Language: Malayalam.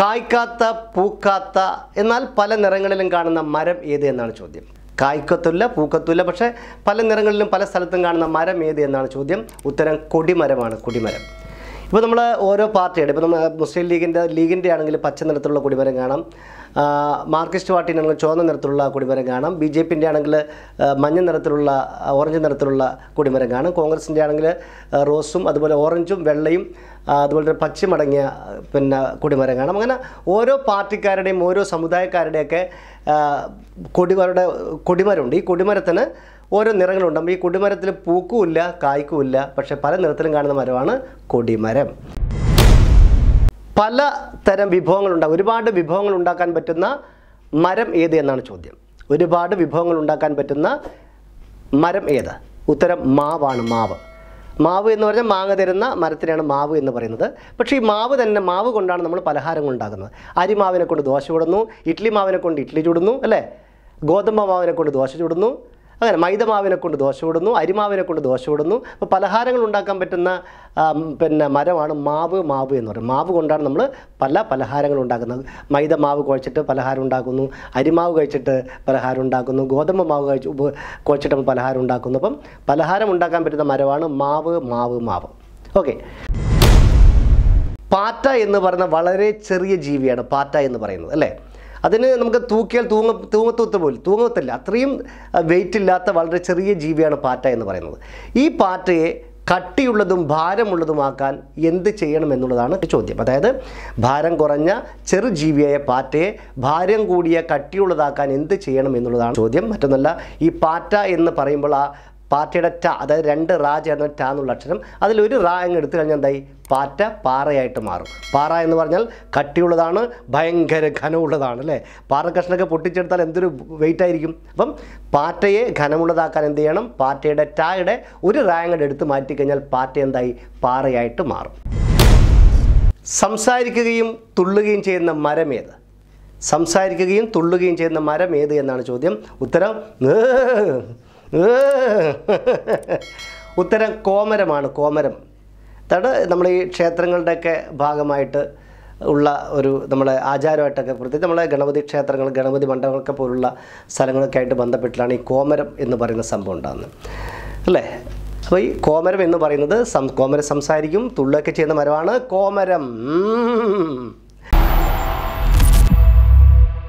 കായ്ക്കാത്ത പൂക്കാത്ത എന്നാൽ പല നിറങ്ങളിലും കാണുന്ന മരം ഏത് എന്നാണ് ചോദ്യം കായ്ക്കത്തുല്ല പൂക്കത്തുല്ല പക്ഷേ പല നിറങ്ങളിലും പല സ്ഥലത്തും കാണുന്ന മരം ഏത് എന്നാണ് ചോദ്യം ഉത്തരം കൊടിമരമാണ് കൊടിമരം ഇപ്പോൾ നമ്മൾ ഓരോ പാർട്ടിയുടെ ഇപ്പോൾ നമ്മൾ മുസ്ലിം ലീഗിൻ്റെ ലീഗിൻ്റെ ആണെങ്കിൽ പച്ച നിറത്തിലുള്ള കൊടിമരം കാണാം മാർക്സിസ്റ്റ് പാർട്ടിൻ്റെ ആണെങ്കിൽ ചുവന്ന നിറത്തിലുള്ള കൊടിമരം കാണാം ബി ജെ പിൻ്റെ ആണെങ്കിൽ മഞ്ഞ നിറത്തിലുള്ള ഓറഞ്ച് നിറത്തിലുള്ള കൊടിമരം കാണാം കോൺഗ്രസിൻ്റെ ആണെങ്കിൽ റോസും അതുപോലെ ഓറഞ്ചും വെള്ളയും അതുപോലെ തന്നെ പച്ചമടങ്ങിയ പിന്നെ കൊടിമരം കാണാം അങ്ങനെ ഓരോ പാർട്ടിക്കാരുടെയും ഓരോ സമുദായക്കാരുടെയൊക്കെ കൊടിമരുടെ കൊടിമരമുണ്ട് ഈ കൊടിമരത്തിന് ഓരോ നിറങ്ങളുണ്ടാകും ഈ കൊടിമരത്തിൽ പൂക്കുമില്ല കായ്ക്കുമില്ല പക്ഷേ പല നിറത്തിലും കാണുന്ന മരമാണ് കൊടിമരം പല തരം വിഭവങ്ങളുണ്ടാകും ഒരുപാട് വിഭവങ്ങൾ ഉണ്ടാക്കാൻ പറ്റുന്ന മരം ഏത് എന്നാണ് ചോദ്യം ഒരുപാട് വിഭവങ്ങൾ ഉണ്ടാക്കാൻ പറ്റുന്ന മരം ഏത് ഉത്തരം മാവാണ് മാവ് മാവ് എന്ന് പറഞ്ഞാൽ മാങ്ങ തരുന്ന മരത്തിനെയാണ് മാവ് എന്ന് പറയുന്നത് പക്ഷേ ഈ മാവ് തന്നെ മാവ് കൊണ്ടാണ് നമ്മൾ പലഹാരങ്ങൾ ഉണ്ടാക്കുന്നത് അരിമാവിനെ കൊണ്ട് ദോശ ചുടുന്നു ഇഡ്ലി മാവിനെ കൊണ്ട് ഇഡ്ലി ചുടുന്നു അല്ലേ ഗോതമ്പ് മാവിനെ കൊണ്ട് ദോശ ചുടുന്നു അങ്ങനെ മൈദമാവിനെ കൊണ്ട് ദോശ ഇടുന്നു അരിമാവിനെ കൊണ്ട് ദോശ ഇടുന്നു അപ്പോൾ പലഹാരങ്ങൾ ഉണ്ടാക്കാൻ പറ്റുന്ന പിന്നെ മരമാണ് മാവ് മാവ് എന്ന് പറയുന്നത് മാവ് കൊണ്ടാണ് നമ്മൾ പല പലഹാരങ്ങൾ ഉണ്ടാക്കുന്നത് മൈദ മാവ് കുഴച്ചിട്ട് പലഹാരം ഉണ്ടാക്കുന്നു അരിമാവ് കഴിച്ചിട്ട് പലഹാരം ഉണ്ടാക്കുന്നു ഗോതമ്പ് മാവ് കഴിച്ച് കുഴച്ചിട്ട് പലഹാരം ഉണ്ടാക്കുന്നു അപ്പം പലഹാരം ഉണ്ടാക്കാൻ പറ്റുന്ന മരമാണ് മാവ് മാവ് മാവ് ഓക്കെ പാറ്റ എന്ന് പറയുന്ന വളരെ ചെറിയ ജീവിയാണ് പാറ്റ എന്ന് പറയുന്നത് അല്ലേ അതിന് നമുക്ക് തൂക്കിയാൽ തൂങ്ങ തൂങ്ങത്തൂത്ത് പോലും തൂങ്ങത്തില്ല അത്രയും വെയിറ്റ് ഇല്ലാത്ത വളരെ ചെറിയ ജീവിയാണ് പാറ്റ എന്ന് പറയുന്നത് ഈ പാറ്റയെ കട്ടിയുള്ളതും ഭാരമുള്ളതുമാക്കാൻ എന്ത് ചെയ്യണം എന്നുള്ളതാണ് ചോദ്യം അതായത് ഭാരം കുറഞ്ഞ ചെറു ജീവിയായ പാറ്റയെ ഭാരം കൂടിയ കട്ടിയുള്ളതാക്കാൻ എന്ത് ചെയ്യണം എന്നുള്ളതാണ് ചോദ്യം മറ്റൊന്നല്ല ഈ പാറ്റ എന്ന് പറയുമ്പോൾ ആ പാറ്റയുടെ ട അതായത് രണ്ട് റാ ചേർന്ന ട എന്നുള്ള അക്ഷരം അതിലൊരു റാ അങ്ങ് എടുത്തു കഴിഞ്ഞാൽ എന്തായി പാറ്റ പാറയായിട്ട് മാറും പാറ എന്ന് പറഞ്ഞാൽ കട്ടിയുള്ളതാണ് ഭയങ്കര ഘനമുള്ളതാണ് അല്ലേ പാറക്കഷ്ണൊക്കെ പൊട്ടിച്ചെടുത്താൽ എന്തൊരു വെയിറ്റ് ആയിരിക്കും അപ്പം പാറ്റയെ ഘനമുള്ളതാക്കാൻ എന്ത് ചെയ്യണം പാറ്റയുടെ ടായുടെ ഒരു റാങ്ങട് എടുത്ത് മാറ്റിക്കഴിഞ്ഞാൽ പാറ്റ എന്തായി പാറയായിട്ട് മാറും സംസാരിക്കുകയും തുള്ളുകയും ചെയ്യുന്ന മരമേത് സംസാരിക്കുകയും തുള്ളുകയും ചെയ്യുന്ന മരം ഏത് എന്നാണ് ചോദ്യം ഉത്തരം ഉത്തരം കോമരമാണ് കോമരം അതാണ് നമ്മൾ ഈ ക്ഷേത്രങ്ങളുടെയൊക്കെ ഭാഗമായിട്ട് ഉള്ള ഒരു നമ്മളെ ആചാരമായിട്ടൊക്കെ പ്രത്യേകിച്ച് നമ്മളെ ഗണപതി ക്ഷേത്രങ്ങൾ ഗണപതി മണ്ഡപങ്ങളൊക്കെ പോലുള്ള സ്ഥലങ്ങളൊക്കെ ആയിട്ട് ബന്ധപ്പെട്ടിട്ടാണ് ഈ കോമരം എന്ന് പറയുന്ന സംഭവം ഉണ്ടാകുന്നത് അല്ലേ അപ്പോൾ ഈ കോമരം എന്ന് പറയുന്നത് സം കോമരം സംസാരിക്കും തുള്ളൊക്കെ ചെയ്യുന്ന മരമാണ് കോമരം